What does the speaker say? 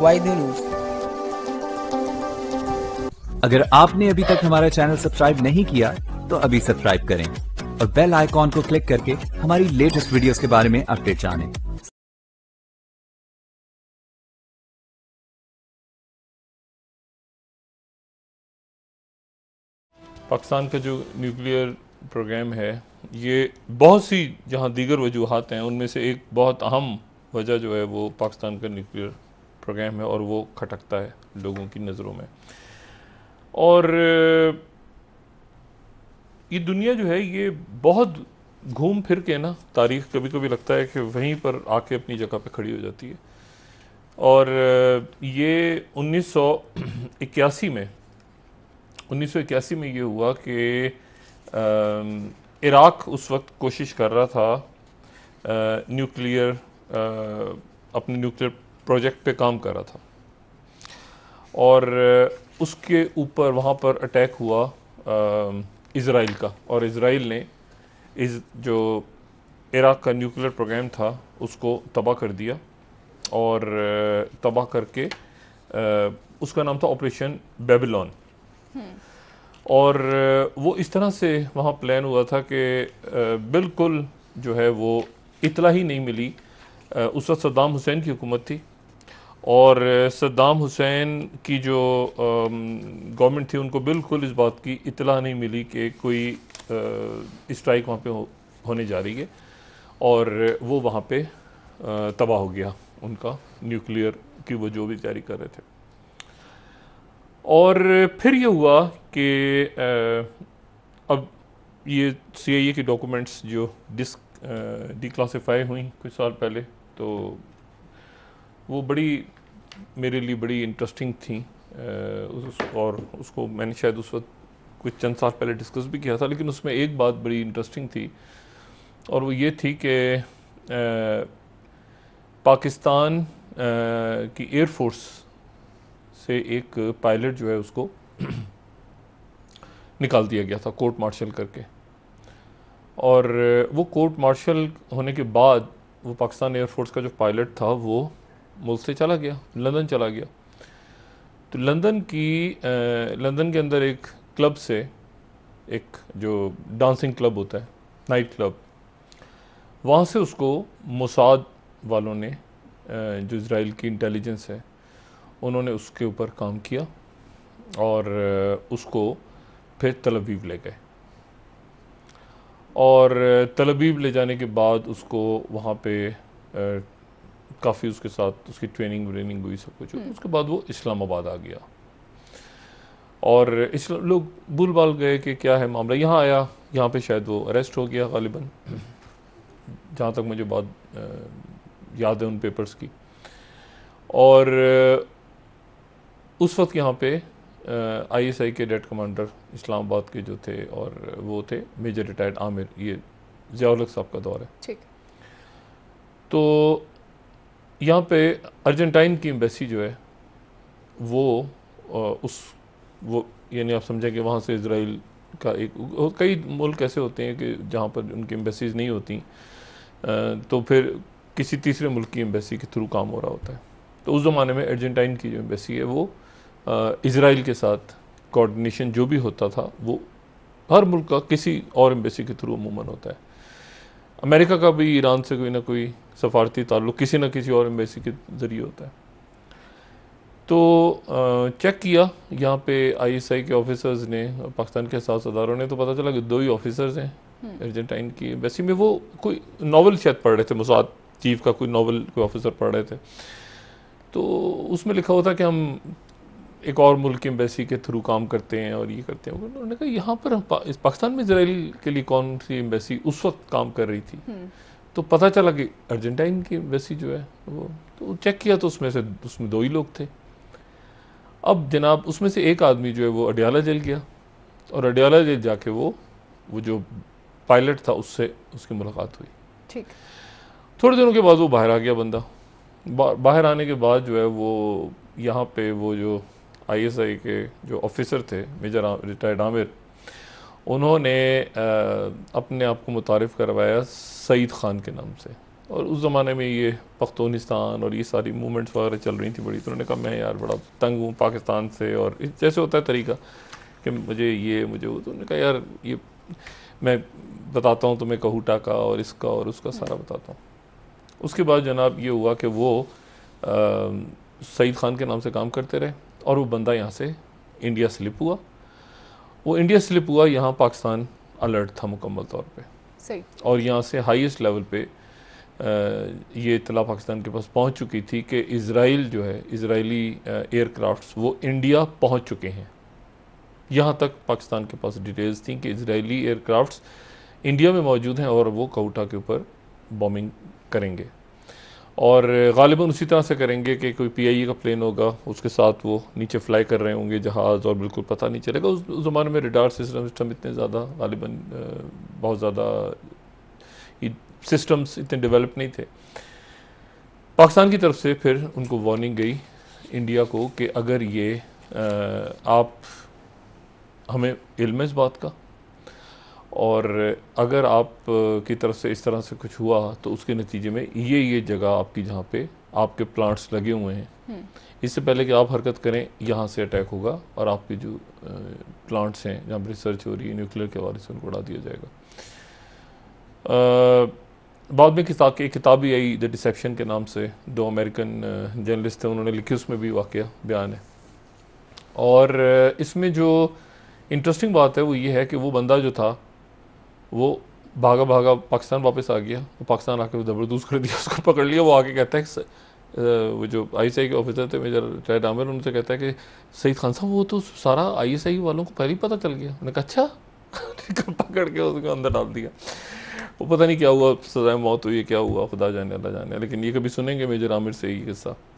Why the news अगर आपने अभी तक हमारा चैनल सब्सक्राइब नहीं किया तो अभी सब्सक्राइब करें और बेल आइकॉन को क्लिक करके हमारी लेटेस्ट वीडियोस के बारे में अपडेट जानें। पाकिस्तान का जो न्यूक्लियर प्रोग्राम है ये बहुत सी जहां दीगर वजूहत हैं उनमें से एक बहुत अहम वजह जो है वो पाकिस्तान का न्यूक्लियर प्रोग्राम है और वो खटकता है लोगों की नज़रों में और ये दुनिया जो है ये बहुत घूम फिर के ना तारीख कभी कभी लगता है कि वहीं पर आके अपनी जगह पे खड़ी हो जाती है और ये 1981 में 1981 में ये हुआ कि इराक़ उस वक्त कोशिश कर रहा था न्यूक्लियर अपने न्यूक्लियर प्रोजेक्ट पे काम कर रहा था और उसके ऊपर वहाँ पर अटैक हुआ इसराइल का और इसराइल ने इस जो इराक़ का न्यूक्लियर प्रोग्राम था उसको तबाह कर दिया और तबाह करके उसका नाम था ऑपरेशन बेबीलोन हम्म। और वो इस तरह से वहाँ प्लान हुआ था कि बिल्कुल जो है वो इतला ही नहीं मिली उस वक्त सद्दाम हुसैन की हुकूमत थी और सद्दाम हुसैन की जो गवर्नमेंट थी उनको बिल्कुल इस बात की इतला नहीं मिली कि कोई स्ट्राइक वहाँ पे हो, होने जा रही है और वो वहाँ पे तबाह हो गया उनका न्यूक्लियर की वो जो भी तैयारी कर रहे थे और फिर ये हुआ कि अब ये सी आई ए की डॉक्यूमेंट्स जो डिस डिक्लासीफाई हुई कुछ साल पहले तो वो बड़ी मेरे लिए बड़ी इंटरेस्टिंग थी उस और उसको मैंने शायद उस वक्त कुछ चंद साल पहले डिस्कस भी किया था लेकिन उसमें एक बात बड़ी इंटरेस्टिंग थी और वो ये थी कि पाकिस्तान की एयरफोर्स से एक पायलट जो है उसको निकाल दिया गया था कोर्ट मार्शल करके और वो कोर्ट मार्शल होने के बाद वो पाकिस्तान एयरफोर्स का जो पायलट था वो मुल्क से चला गया लंदन चला गया तो लंदन की लंदन के अंदर एक क्लब से एक जो डांसिंग क्लब होता है नाइट क्लब वहाँ से उसको मोसाद वालों ने जो इसराइल की इंटेलिजेंस है उन्होंने उसके ऊपर काम किया और उसको फिर तलबीब ले गए और तलबीब ले जाने के बाद उसको वहाँ पे काफ़ी उसके साथ उसकी ट्रेनिंग व्रेनिंग हुई सब कुछ हम्म। उसके बाद वो इस्लामाबाद आ गया और इस लोग भूल भाल गए कि क्या है मामला यहाँ आया यहाँ पे शायद वो अरेस्ट हो गया गालिबा जहाँ तक मुझे बात याद है उन पेपर्स की और उस वक्त यहाँ पे आईएसआई के डेट कमांडर इस्लामाबाद के जो थे और वो थे मेजर रिटायर्ड आमिर ये जियाउलक साहब का दौर है ठीक तो यहाँ पे अर्जेंटाइन की एम्बेसी जो है वो आ, उस वो यानी आप समझें कि वहाँ से इसराइल का एक कई मुल्क ऐसे होते हैं कि जहाँ पर उनकी एम्बेसीज नहीं होती आ, तो फिर किसी तीसरे मुल्क की एम्बेसी के थ्रू काम हो रहा होता है तो उस ज़माने में अर्जेंटाइन की जो एम्बेसी है वो इसराइल के साथ कोऑर्डिनेशन जो भी होता था वो हर मुल्क का किसी और एम्बेसी के थ्रू अमूमन होता है अमेरिका का भी ईरान से कोई ना कोई सफारती ताल्लुक किसी ना किसी और एम्बेसी के ज़रिए होता है तो चेक किया यहाँ पे आईएसआई के ऑफिसर्स ने पाकिस्तान के साथ सदारों ने तो पता चला कि दो ही ऑफिसर्स हैं हम्म। अर्जेंटाइन की वैसी में वो कोई नावल शायद पढ़ रहे थे मुसाद चीफ का कोई नावल कोई ऑफिसर पढ़ रहे थे तो उसमें लिखा हुआ था कि हम एक और मुल्क की एम्बेसी के थ्रू काम करते हैं और ये करते हैं उन्होंने कहा यहाँ पर हम पा, इस पाकिस्तान में इसराइल के लिए कौन सी एम्बेसी उस वक्त काम कर रही थी हम्म। तो पता चला कि अर्जेंटाइन की एम्बेसी जो है वो तो चेक किया तो उसमें से उसमें दो ही लोग थे अब जनाब उसमें से एक आदमी जो है वो अडयाला जेल गया और अडयाला जेल जाके वो वो जो पायलट था उससे उसकी मुलाकात हुई ठीक थोड़े दिनों के बाद वो बाहर आ गया बंदा बाहर आने के बाद जो है वो यहाँ पे वो जो आईएसआई के जो ऑफिसर थे मेजर रिटायर्ड आमिर उन्होंने अपने आप को मुतारफ़ करवाया सईद ख़ान के नाम से और उस ज़माने में ये पख्तूनिस्तान और ये सारी मूवमेंट्स वगैरह चल रही थी बड़ी तो उन्होंने कहा मैं यार बड़ा तंग हूँ पाकिस्तान से और जैसे होता है तरीका कि मुझे ये मुझे वो तो उन्होंने कहा यार ये मैं बताता हूँ तुम्हें कहूटा का और इसका और उसका सारा बताता हूँ उसके बाद जनाब ये हुआ कि वो सईद ख़ान के नाम से काम करते रहे और वो बंदा यहाँ से इंडिया स्लिप हुआ वो इंडिया स्लिप हुआ यहाँ पाकिस्तान अलर्ट था मुकम्मल तौर पर और यहाँ से हाइस्ट लेवल पे ये इतला पाकिस्तान के पास पहुँच चुकी थी कि इसराइल जो है इसराइली एयरक्राफ्ट्स वो इंडिया पहुँच चुके हैं यहाँ तक पाकिस्तान के पास डिटेल्स थी कि इसराइली एयरक्राफ्ट्स इंडिया में मौजूद हैं और वो कोटा के ऊपर बॉम्बिंग करेंगे और गालिबा उसी तरह से करेंगे कि कोई पी आई ए का प्लेन होगा उसके साथ वो नीचे फ्लाई कर रहे होंगे जहाज़ और बिल्कुल पता नहीं चलेगा उस ज़माने में रिडार सिस्टम सिस्टम इतने ज़्यादा गालिबा बहुत ज़्यादा सिस्टम्स इतने डेवलप नहीं थे पाकिस्तान की तरफ से फिर उनको वार्निंग गई इंडिया को कि अगर ये आ, आप हमें इल्म इस बात का और अगर आप की तरफ से इस तरह से कुछ हुआ तो उसके नतीजे में ये ये जगह आपकी जहाँ पे आपके प्लांट्स लगे हुए हैं हम्म। इससे पहले कि आप हरकत करें यहाँ से अटैक होगा और आपके जो प्लांट्स हैं जहाँ पर रिसर्च हो रही है न्यूक्लियर के हवाले से उनको उड़ा दिया जाएगा आ, बाद में किताब की एक किताब भी आई द डिसेप्शन के नाम से दो अमेरिकन जर्नलिस्ट थे उन्होंने लिखी उसमें भी वाक़ बयान है और इसमें जो इंटरेस्टिंग बात है वो ये है कि वो बंदा जो था वो भागा भागा पाकिस्तान वापस आ गया वो पाकिस्तान आकर जबरदूस कर दिया उसको पकड़ लिया वो आके कहता है वो जो आई एस आई के ऑफिसर थे मेजर रिटायर्ड आमिर उनसे कहता है कि सईद खान साहब वो तो सारा आई एस आई वालों को पहले ही पता चल गया अच्छा? उन्होंने कहा अच्छा पकड़ के उसको अंदर डाल दिया वो पता नहीं क्या हुआ सजाए मौत हुई क्या हुआ खुदा जाने अल्लाह जाने लेकिन ये कभी सुनेंगे मेजर आमिर से ही किस्सा